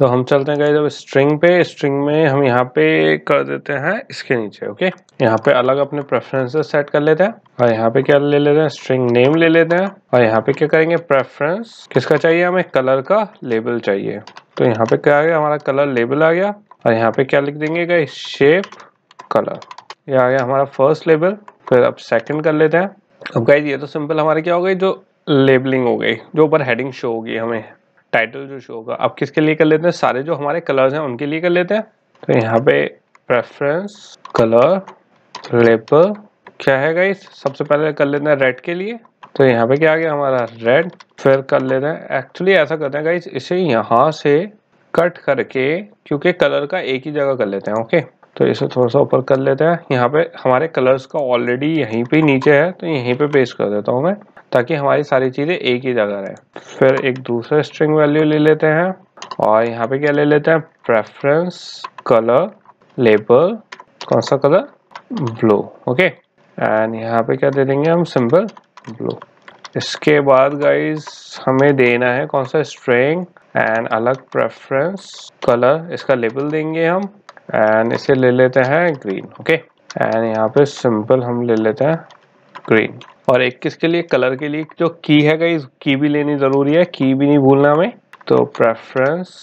तो हम चलते हैं गए जब स्ट्रिंग पे स्ट्रिंग में हम यहाँ पे कर देते हैं इसके नीचे ओके यहाँ पे अलग अपने प्रेफरेंसेस सेट कर लेते हैं और यहाँ पे क्या ले लेते हैं स्ट्रिंग नेम ले लेते हैं और यहाँ पे क्या करेंगे प्रेफरेंस किसका चाहिए हमें कलर का लेबल चाहिए तो यहाँ पे क्या आ गया हमारा कलर लेबल आ गया और यहाँ पे क्या लिख देंगे गए शेप कलर ये आ गया हमारा फर्स्ट लेबल फिर अब सेकंड कर लेते हैं अब गाइज ये तो सिंपल हमारी क्या हो गई जो लेबलिंग हो गई जो ऊपर हेडिंग शो होगी हमें टाइटल जो शो होगा अब किसके लिए कर लेते हैं सारे जो हमारे कलर्स हैं उनके लिए कर लेते हैं तो यहाँ पे प्रेफरेंस कलर लेबल क्या है गाइस सबसे पहले कर लेते हैं रेड के लिए तो यहाँ पे क्या आ गया हमारा रेड फिर कर लेते हैं एक्चुअली ऐसा करते हैं गाइस इसे यहाँ से कट करके क्योंकि कलर का एक ही जगह कर लेते हैं ओके तो इसे थोड़ा सा ऊपर कर लेते हैं यहाँ पे हमारे कलर्स का ऑलरेडी यहीं पे नीचे है तो यहीं पे पेस्ट कर देता हूँ मैं ताकि हमारी सारी चीज़ें एक ही जगह रहे फिर एक दूसरा स्ट्रिंग वैल्यू ले लेते हैं और यहाँ पे क्या ले लेते हैं प्रेफरेंस कलर लेबल कौन सा कलर ब्लू ओके एंड यहाँ पे क्या दे देंगे हम सिंपल ब्लू इसके बाद गाइज हमें देना है कौन सा स्ट्रिंग एंड अलग प्रेफरेंस कलर इसका लेबल देंगे हम एंड इसे ले लेते हैं ग्रीन ओके एंड यहाँ पे सिंपल हम ले लेते हैं ग्रीन और 21 के लिए कलर के लिए जो की है गई की भी लेनी जरूरी है की भी नहीं भूलना हमें तो प्रेफरेंस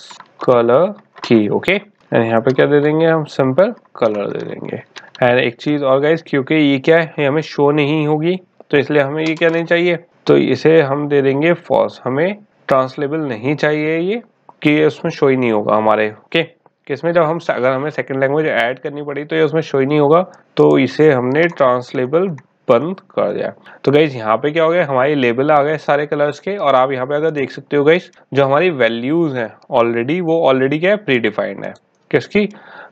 कलर की ओके एंड यहाँ पे क्या दे देंगे हम सिंपल कलर दे देंगे एंड एक चीज और गाइज क्योंकि ये क्या है हमें शो नहीं होगी तो इसलिए हमें ये क्या नहीं चाहिए तो इसे हम दे देंगे फॉल्स हमें ट्रांसलेबल नहीं चाहिए ये कि उसमें शो ही नहीं होगा हमारे ओके okay? कि इसमें जब हम अगर हमें सेकेंड लैंग्वेज ऐड करनी पड़ी तो ये उसमें शो ही नहीं होगा तो इसे हमने ट्रांसलेबल उत्पन्न कर दिया तो गाइज यहाँ पे क्या हो गया हमारे लेबल आ गए सारे कलर्स के और आप यहाँ पे अगर देख सकते हो गाइज जो हमारी वैल्यूज हैं ऑलरेडी वो ऑलरेडी क्या है प्री डिफाइंड है किसकी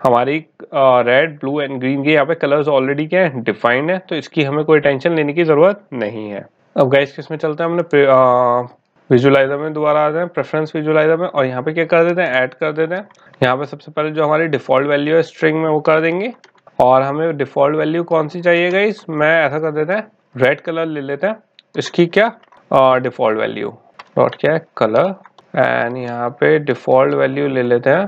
हमारी रेड ब्लू एंड ग्रीन के यहाँ पे कलर्स ऑलरेडी क्या है डिफाइंड है तो इसकी हमें कोई टेंशन लेने की ज़रूरत नहीं है अब गाइज किस में चलते हैं हमने विजुलाइजर में दोबारा आ जाए प्रेफरेंस विजुलाइजर में और यहाँ पे क्या कर देते हैं ऐड कर देते हैं यहाँ पे सबसे पहले जो हमारी डिफॉल्ट वैल्यू है स्ट्रिंग में वो कर देंगे और हमें डिफ़ॉल्ट वैल्यू कौन सी चाहिए गई मैं ऐसा कर देते हैं रेड कलर ले लेते हैं इसकी क्या डिफ़ॉल्ट वैल्यू डॉट क्या है कलर एंड यहाँ पे डिफ़ॉल्ट वैल्यू ले लेते हैं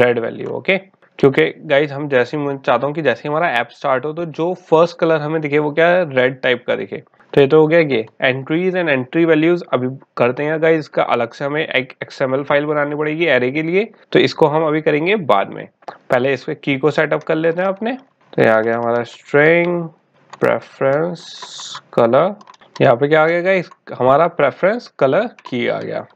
रेड वैल्यू ओके क्योंकि गाइज हम जैसे मैं चाहता हूँ कि जैसे हमारा ऐप स्टार्ट हो तो जो फर्स्ट कलर हमें दिखे वो क्या है रेड टाइप का दिखे तो ये तो हो गया ये एंट्रीज एंड एंट्री वैल्यूज अभी करते हैं गाइज इसका अलग से हमें एक एक्सएमएल फाइल बनानी पड़ेगी एरे के लिए तो इसको हम अभी करेंगे बाद में पहले इसके की को सेटअप कर लेते हैं अपने तो ये आ गया हमारा स्ट्रिंग प्रेफरेंस कलर यहाँ पे क्या आ गया गाइज हमारा प्रेफरेंस कलर की आ गया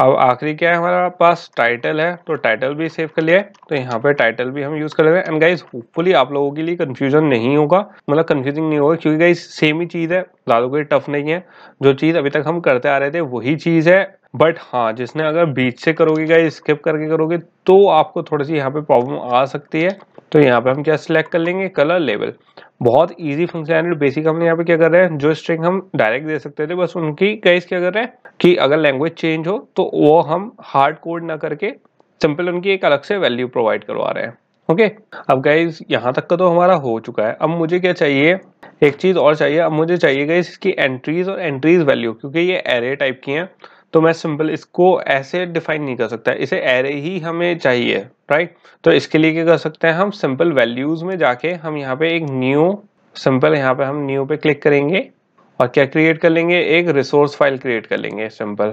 अब आखिरी क्या है हमारा पास टाइटल है तो टाइटल भी सेव कर लिया है तो यहाँ पे टाइटल भी हम यूज कर लेते हैं एंड गाइज होपफुली आप लोगों के लिए कंफ्यूजन नहीं होगा मतलब कंफ्यूजिंग नहीं होगा क्योंकि गाइज सेम ही चीज़ है ज़्यादा कोई टफ नहीं है जो चीज़ अभी तक हम करते आ रहे थे वही चीज़ है बट हाँ जिसने अगर बीच से करोगे गाइज स्किप करके करोगे तो आपको थोड़ी सी यहाँ पे प्रॉब्लम आ सकती है तो यहाँ पे हम क्या सिलेक्ट कर लेंगे कलर लेवल बहुत इजी फंक्शनैलिटी बेसिक हम यहाँ पे क्या कर रहे हैं जो स्ट्रिंग हम डायरेक्ट दे सकते थे बस उनकी गाइस क्या कर रहे हैं कि अगर लैंग्वेज चेंज हो तो वो हम हार्ड कोड ना करके सिंपल उनकी एक अलग से वैल्यू प्रोवाइड करवा रहे हैं ओके okay? अब गाइज यहाँ तक का तो हमारा हो चुका है अब मुझे क्या चाहिए एक चीज़ और चाहिए अब मुझे चाहिए गाइज इसकी एंट्रीज और एंट्रीज वैल्यू क्योंकि ये एरे टाइप की हैं तो मैं सिंपल इसको ऐसे डिफाइन नहीं कर सकता इसे एरे ही हमें चाहिए राइट तो इसके लिए क्या कर सकते हैं हम सिंपल वैल्यूज में जाके हम यहाँ पे एक न्यू सिंपल यहाँ पे हम न्यू पे क्लिक करेंगे और क्या क्रिएट कर लेंगे एक रिसोर्स फाइल क्रिएट कर लेंगे सिंपल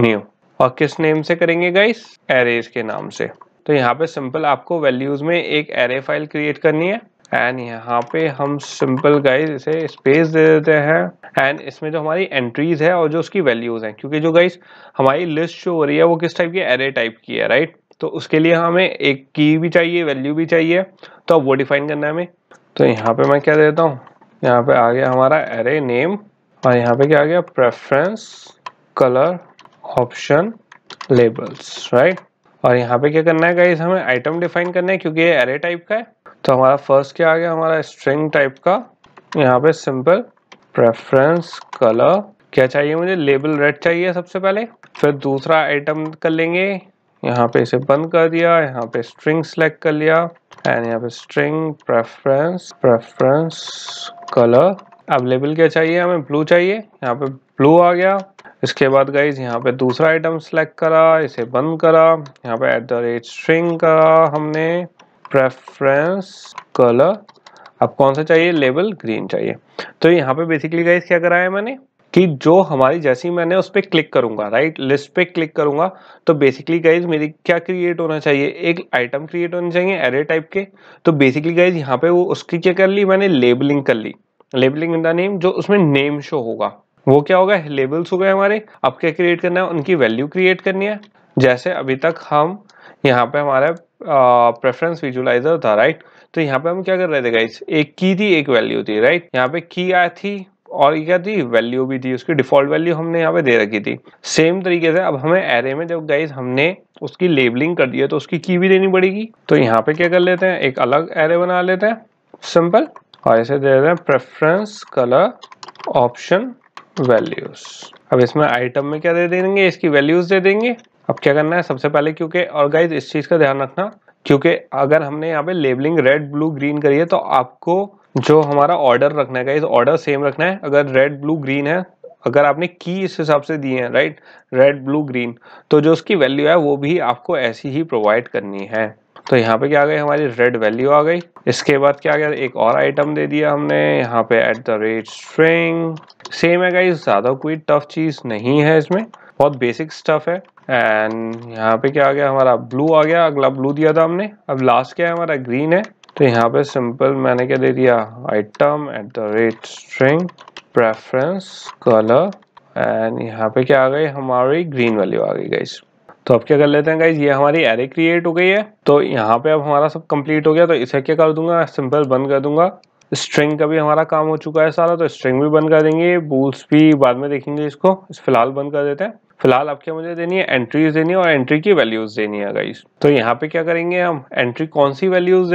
न्यू और किस नेम से करेंगे गाइस एरेज के नाम से तो यहाँ पे सिंपल आपको वैल्यूज में एक एरे फाइल क्रिएट करनी है एंड यहाँ पे हम सिंपल गाइज इसे स्पेस दे देते हैं एंड इसमें जो हमारी एंट्रीज है और जो उसकी वैल्यूज हैं क्योंकि जो गाइज हमारी लिस्ट जो हो रही है वो किस टाइप की एरे टाइप की है राइट तो उसके लिए हमें एक की भी चाहिए वैल्यू भी चाहिए तो अब वो डिफाइन करना है हमें तो यहाँ पे मैं क्या देता हूँ यहाँ पे आ गया हमारा एरे नेम और यहाँ पे क्या आ गया preference colour option labels right और यहाँ पे क्या करना है गाइज हमें आइटम डिफाइन करना है क्योंकि ये एरे टाइप का है तो हमारा फर्स्ट क्या आ गया हमारा स्ट्रिंग टाइप का यहाँ पे सिंपल प्रेफरेंस कलर क्या चाहिए मुझे लेबल रेड चाहिए सबसे पहले फिर दूसरा आइटम कर लेंगे यहाँ पे इसे बंद कर दिया यहाँ पे स्ट्रिंग सेलेक्ट कर लिया एंड यहाँ पे स्ट्रिंग प्रेफरेंस प्रेफरेंस कलर अब लेबल क्या चाहिए हमें ब्लू चाहिए यहाँ पे ब्लू आ गया इसके बाद गाइज यहाँ पे दूसरा आइटम सेलेक्ट करा इसे बंद करा यहाँ पे एट द रेट स्ट्रिंग करा हमने प्रेफरेंस कलर अब कौन सा चाहिए लेबल ग्रीन चाहिए तो यहाँ पे बेसिकली गाइस क्या कराया मैंने कि जो हमारी जैसी मैंने उस पर क्लिक करूंगा राइट लिस्ट पे क्लिक करूंगा तो बेसिकली गाइज मेरी क्या क्रिएट होना चाहिए एक आइटम क्रिएट होनी चाहिए एरे टाइप के तो बेसिकली गाइज यहाँ पे वो उसकी क्या कर ली मैंने लेबलिंग कर ली लेबलिंग इन द नेम जो उसमें नेम शो होगा वो क्या होगा लेबल्स हो गए हमारे अब क्या क्रिएट करना है उनकी वैल्यू क्रिएट करनी है जैसे अभी तक हम यहाँ पे हमारा प्रेफरेंस विजुअलाइजर था राइट तो यहाँ पे हम क्या कर रहे थे गाइस एक की थी एक वैल्यू थी राइट यहाँ पे की आया थी और क्या थी वैल्यू भी थी उसकी डिफॉल्ट वैल्यू हमने यहाँ पे दे रखी थी सेम तरीके से अब हमें एरे में जब गाइस हमने उसकी लेबलिंग कर दी है तो उसकी की भी देनी पड़ेगी तो यहाँ पे क्या कर लेते हैं एक अलग एरे बना लेते हैं सिंपल और ऐसे दे देते हैं प्रेफरेंस कलर ऑप्शन वैल्यूज अब इसमें आइटम में क्या दे देंगे इसकी वैल्यूज दे देंगे अब क्या करना है सबसे पहले क्योंकि और गाइज इस चीज़ का ध्यान रखना क्योंकि अगर हमने यहाँ पे लेबलिंग रेड ब्लू ग्रीन करी है तो आपको जो हमारा ऑर्डर रखना है गाइज ऑर्डर सेम रखना है अगर रेड ब्लू ग्रीन है अगर आपने की इस हिसाब से दिए हैं राइट रेड ब्लू ग्रीन तो जो उसकी वैल्यू है वो भी आपको ऐसी ही प्रोवाइड करनी है तो यहाँ पे क्या आ गई हमारी रेड वैल्यू आ गई इसके बाद क्या आ गया एक और आइटम दे दिया हमने यहाँ पे at the rate string same है गाइज ज़्यादा कोई टफ चीज़ नहीं है इसमें बहुत बेसिक स्टफ है एंड यहाँ पे क्या आ गया हमारा ब्लू आ गया अगला ब्लू दिया था हमने अब लास्ट क्या है हमारा ग्रीन है तो यहाँ पे सिंपल मैंने क्या दे दिया item at the rate string preference colour and यहाँ पे क्या आ गई हमारी ग्रीन वाली आ गई गाइज तो अब क्या कर लेते हैं गाइज ये हमारी एरे क्रिएट हो गई है तो यहाँ पे अब हमारा सब कंप्लीट हो गया तो इसे क्या कर दूंगा सिंपल बंद कर दूंगा स्ट्रिंग का भी हमारा काम हो चुका है सारा तो स्ट्रिंग भी बंद कर देंगे बूल्स भी बाद में देखेंगे इसको इस फिलहाल बंद कर देते हैं फिलहाल आपके क्या मुझे देनी है एंट्रीज देनी है और एंट्री की वैल्यूज देनी है गाइस तो यहाँ पे क्या करेंगे हम एंट्री कौन सी वैल्यूज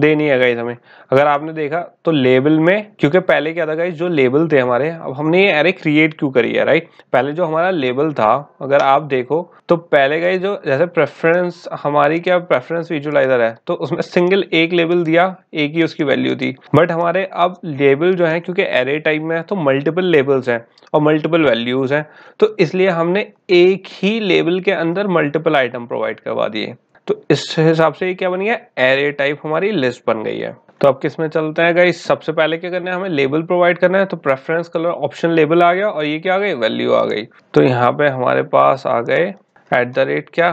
देनी है गाइज हमें अगर आपने देखा तो लेबल में क्योंकि पहले क्या था गाइज जो लेबल थे हमारे अब हमने ये एरे क्रिएट क्यों करी है राइट पहले जो हमारा लेबल था अगर आप देखो तो पहले गाइज जो जैसे प्रेफरेंस हमारी क्या प्रेफरेंस विजुअलाइजर है तो उसमें सिंगल एक लेबल दिया एक ही उसकी वैल्यू थी बट हमारे अब लेबल जो है क्योंकि एरे टाइप में है तो मल्टीपल लेबल्स हैं और मल्टीपल वैल्यूज हैं तो इसलिए हमने एक ही लेबल के अंदर मल्टीपल आइटम प्रोवाइड करवा दिए तो इस हिसाब से ये क्या बन गया एरे टाइप हमारी लिस्ट बन गई है तो अब किस में चलते हैं गाइस सबसे पहले क्या करना है हमें लेबल प्रोवाइड करना है तो प्रेफरेंस कलर ऑप्शन लेबल आ गया और ये क्या आ गई वैल्यू आ गई तो यहाँ पे हमारे पास आ गए एट द रेट क्या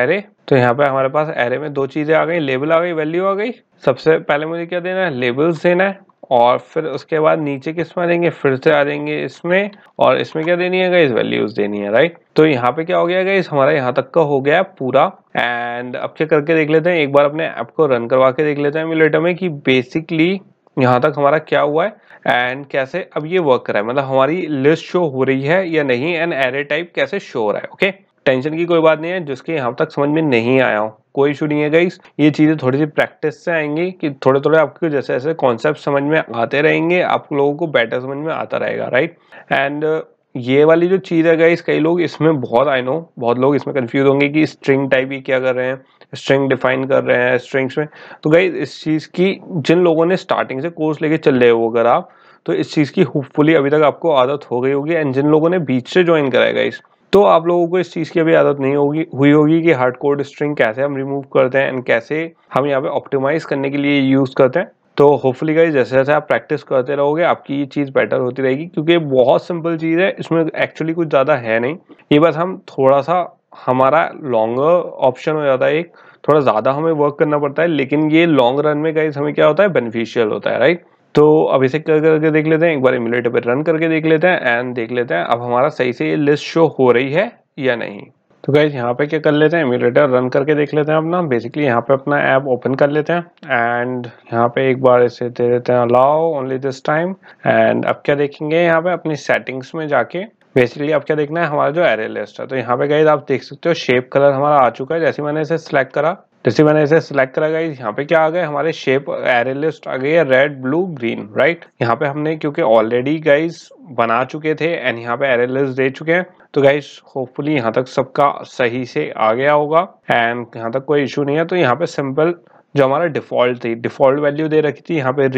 एरे तो यहाँ पे हमारे पास एरे में दो चीजें आ गई लेबल आ गई वैल्यू आ गई सबसे पहले मुझे क्या देना है लेबल्स देना है और फिर उसके बाद नीचे किस में जाएंगे फिर से आ जाएंगे इसमें और इसमें क्या देनी है गाइज वैल्यूज देनी है राइट तो यहाँ पे क्या हो गया गाइज हमारा यहाँ तक का हो गया पूरा एंड अब क्या करके देख लेते हैं एक बार अपने ऐप को रन करवा के देख लेते हैं मिलेटर में कि बेसिकली यहाँ तक हमारा क्या हुआ है एंड कैसे अब ये वर्क कर रहा है मतलब हमारी लिस्ट शो हो रही है या नहीं एंड एरे टाइप कैसे शो हो रहा है ओके okay? टेंशन की कोई बात नहीं है जिसके यहाँ तक समझ में नहीं आया हो कोई इशू नहीं है गाइस ये चीज़ें थोड़ी सी प्रैक्टिस से आएंगी कि थोड़े थोड़े आपके जैसे ऐसे कॉन्सेप्ट समझ में आते रहेंगे आप लोगों को बेटर समझ में आता रहेगा राइट एंड uh, ये वाली जो चीज़ है गाइस कई लोग इसमें बहुत आई नो बहुत लोग इसमें कन्फ्यूज होंगे कि स्ट्रिंग टाइप ही क्या कर रहे हैं स्ट्रिंग डिफाइन कर रहे हैं स्ट्रिंग्स में तो गई इस चीज़ की जिन लोगों ने स्टार्टिंग से कोर्स लेके चल रहे हो अगर आप तो इस चीज़ की होपफुली अभी तक आपको आदत हो गई होगी एंड जिन लोगों ने बीच से ज्वाइन कराया इस तो आप लोगों को इस चीज़ की अभी आदत नहीं होगी हुई होगी कि हार्ड कोड स्ट्रिंग कैसे हम रिमूव करते हैं एंड कैसे हम यहाँ पे ऑप्टिमाइज करने के लिए यूज़ करते हैं तो होपफुली गाइज जैसे जैसे आप प्रैक्टिस करते रहोगे आपकी ये चीज़ बेटर होती रहेगी क्योंकि बहुत सिंपल चीज़ है इसमें एक्चुअली कुछ ज़्यादा है नहीं ये बस हम थोड़ा सा हमारा लॉन्गर ऑप्शन हो जाता है एक थोड़ा ज़्यादा हमें वर्क करना पड़ता है लेकिन ये लॉन्ग रन में गाइज हमें क्या होता है बेनिफिशियल होता है राइट तो अब इसे कर करके देख लेते हैं एक बार इम्यूलेटर पर रन करके देख लेते हैं एंड देख लेते हैं अब हमारा सही से ये लिस्ट शो हो रही है या नहीं तो गाइज यहाँ पे क्या कर लेते हैं इम्यूलेटर रन करके देख लेते हैं अपना बेसिकली यहाँ पे अपना ऐप ओपन कर लेते हैं एंड यहाँ पे एक बार इसे दे देते हैं allow only this time and अब क्या देखेंगे यहाँ पे अपनी सेटिंग्स में जाके बेसिकली आप क्या देखना है हमारा जो एरे लिस्ट है तो यहाँ पे गाइज आप देख सकते हो शेप कलर हमारा आ चुका है जैसे मैंने इसे सिलेक्ट करा जैसे तो मैंने इसे सिलेक्ट करा गाइज यहाँ पे क्या आ गए हमारे शेप एरे लिस्ट आ गई है रेड ब्लू ग्रीन राइट यहाँ पे हमने क्योंकि ऑलरेडी गाइज बना चुके थे एंड यहाँ पे एरे लिस्ट दे चुके हैं तो गाइज होपफुली यहाँ तक सबका सही से आ गया होगा एंड यहाँ तक कोई इशू नहीं है तो यहाँ पे सिंपल जो हमारा डिफॉल्ट थी डिफॉल्ट वैल्यू दे रखी थी यहाँ पे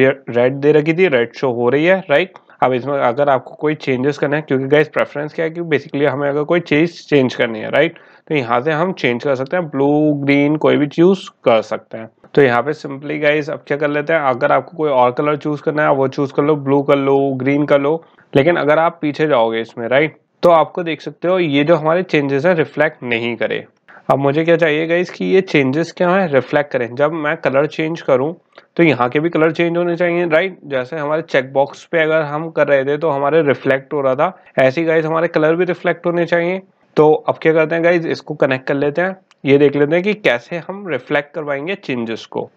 रेड दे रखी थी रेड शो हो रही है राइट अब इसमें अगर आपको कोई चेंजेस करना है क्योंकि गाइज प्रेफरेंस क्या है कि बेसिकली हमें अगर कोई चीज़ चेंज करनी है राइट तो यहाँ से हम चेंज कर सकते हैं ब्लू ग्रीन कोई भी चूज़ कर सकते हैं तो यहाँ पे सिंपली गाइज अब क्या कर लेते हैं अगर आपको कोई और कलर चूज़ करना है वो चूज़ कर लो ब्लू कर लो ग्रीन कर लो लेकिन अगर आप पीछे जाओगे इसमें राइट तो आपको देख सकते हो ये जो हमारे चेंजेस हैं रिफ्लेक्ट नहीं करे अब मुझे क्या चाहिए गाइज कि ये चेंजेस क्या है रिफ्लेक्ट करें जब मैं कलर चेंज करूँ तो यहाँ के भी कलर चेंज होने चाहिए राइट जैसे हमारे चेकबॉक्स पे अगर हम कर रहे थे तो हमारे रिफ्लेक्ट हो रहा था ऐसी गाइज हमारे कलर भी रिफ्लेक्ट होने चाहिए तो अब क्या करते हैं गाइज इसको कनेक्ट कर लेते हैं ये देख लेते हैं कि कैसे हम रिफ्लेक्ट करवाएंगे चेंजेस को